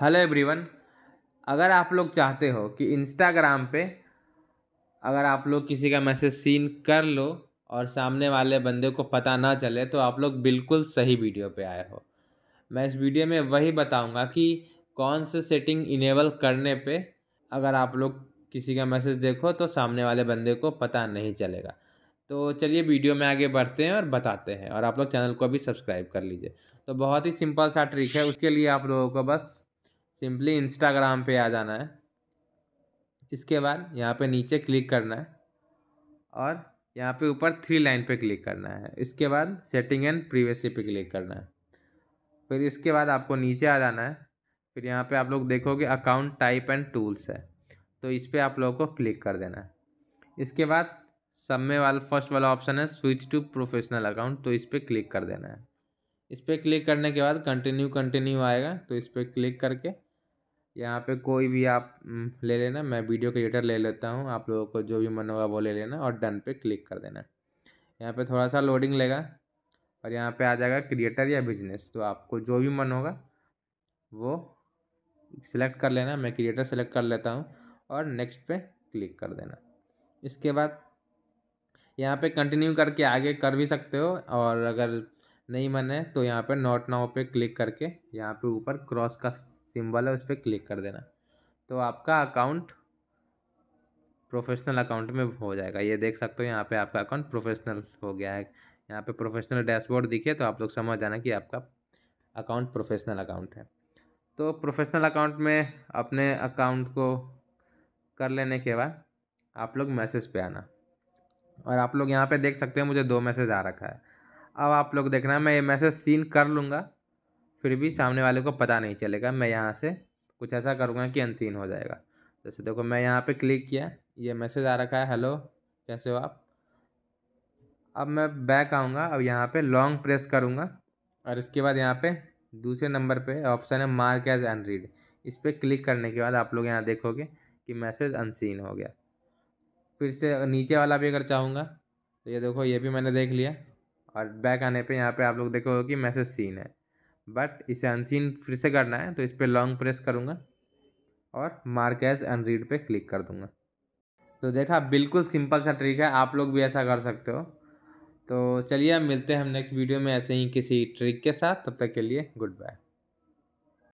hello everyone अगर आप लोग चाहते हो कि इंस्टाग्राम पे अगर आप लोग किसी का मैसेज सीन कर लो और सामने वाले बंदे को पता ना चले तो आप लोग बिल्कुल सही वीडियो पे आए हो मैं इस वीडियो में वही बताऊंगा कि कौन से सेटिंग इनेबल करने पे अगर आप लोग किसी का मैसेज देखो तो सामने वाले बंदे को पता नहीं चलेगा तो चलिए वीडियो में आगे बढ़ते हैं और बताते हैं और आप लोग चैनल को भी सब्सक्राइब कर लीजिए तो बहुत ही सिंपल सा ट्रिक है उसके लिए आप लोगों को बस सिंपली इंस्टाग्राम पे आ जाना है इसके बाद यहाँ पे नीचे क्लिक करना है और यहाँ पे ऊपर थ्री लाइन पे क्लिक करना है इसके बाद सेटिंग एंड प्रीवेसी पे क्लिक करना है फिर इसके बाद आपको नीचे आ जाना है फिर यहाँ पे आप लोग देखोगे अकाउंट टाइप एंड टूल्स है तो इस पर आप लोगों को क्लिक कर देना है इसके बाद सब में वाला फर्स्ट वाला ऑप्शन है स्विच टू प्रोफेशनल अकाउंट तो इस पर क्लिक कर देना है इस पर क्लिक करने के बाद कंटिन्यू कंटिन्यू आएगा तो इस पर क्लिक करके यहाँ पे कोई भी आप ले लेना मैं वीडियो क्रिएटर ले लेता हूँ आप लोगों को जो भी मन होगा वो ले लेना और डन पे क्लिक कर देना यहाँ पे थोड़ा सा लोडिंग लेगा और यहाँ पे आ जाएगा क्रिएटर या बिजनेस तो आपको जो भी मन होगा वो सिलेक्ट कर लेना मैं क्रिएटर सेलेक्ट कर लेता हूँ और नेक्स्ट पे क्लिक कर देना इसके बाद यहाँ पे कंटिन्यू करके आगे कर भी सकते हो और अगर नहीं मन है तो यहाँ पे नोट नाव पे क्लिक करके यहाँ पे ऊपर क्रॉस का सिंबल है उस पर क्लिक कर देना तो आपका अकाउंट प्रोफेशनल अकाउंट में हो जाएगा ये देख सकते हो यहाँ पे आपका अकाउंट प्रोफेशनल हो गया है यहाँ पे प्रोफेशनल डैशबोर्ड दिखे तो आप लोग समझ जाना कि आपका अकाउंट प्रोफेशनल अकाउंट है तो प्रोफेशनल अकाउंट में अपने अकाउंट को कर लेने के बाद आप लोग मैसेज पे आना और आप लोग यहाँ पे देख सकते हैं मुझे दो मैसेज आ रखा है अब आप लोग देखना मैं ये मैसेज सीन कर लूँगा फिर भी सामने वाले को पता नहीं चलेगा मैं यहाँ से कुछ ऐसा करूँगा कि अनसीन हो जाएगा जैसे देखो मैं यहाँ पे क्लिक किया ये मैसेज आ रखा है हेलो कैसे हो आप अब मैं बैक आऊँगा अब यहाँ पे लॉन्ग प्रेस करूँगा और इसके बाद यहाँ पे दूसरे नंबर पे ऑप्शन है मार्क एज अनरीड इस पर क्लिक करने के बाद आप लोग यहाँ देखोगे कि मैसेज अनसीन हो गया फिर से नीचे वाला भी अगर चाहूँगा तो ये देखो ये भी मैंने देख लिया और बैक आने पर यहाँ पर आप लोग देखोगे कि मैसेज सीन है बट इसे अनसीन फिर से करना है तो इस पर लॉन्ग प्रेस करूँगा और मार्क एज रीड पर क्लिक कर दूँगा तो देखा बिल्कुल सिंपल सा ट्रिक है आप लोग भी ऐसा कर सकते हो तो चलिए मिलते हैं हम नेक्स्ट वीडियो में ऐसे ही किसी ट्रिक के साथ तब तक के लिए गुड बाय